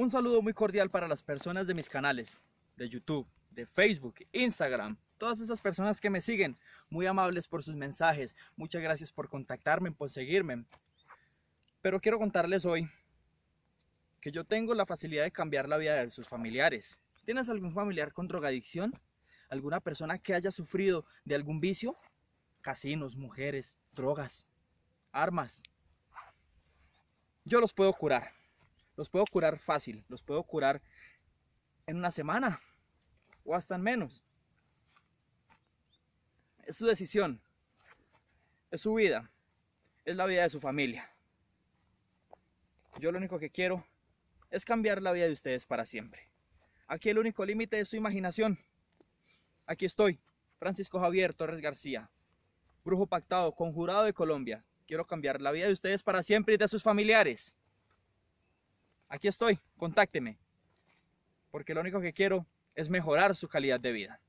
Un saludo muy cordial para las personas de mis canales, de YouTube, de Facebook, Instagram, todas esas personas que me siguen. Muy amables por sus mensajes, muchas gracias por contactarme, por seguirme. Pero quiero contarles hoy que yo tengo la facilidad de cambiar la vida de sus familiares. ¿Tienes algún familiar con drogadicción? ¿Alguna persona que haya sufrido de algún vicio? Casinos, mujeres, drogas, armas. Yo los puedo curar los puedo curar fácil, los puedo curar en una semana o hasta en menos. Es su decisión, es su vida, es la vida de su familia. Yo lo único que quiero es cambiar la vida de ustedes para siempre. Aquí el único límite es su imaginación. Aquí estoy, Francisco Javier Torres García, brujo pactado, conjurado de Colombia. Quiero cambiar la vida de ustedes para siempre y de sus familiares aquí estoy, contácteme, porque lo único que quiero es mejorar su calidad de vida.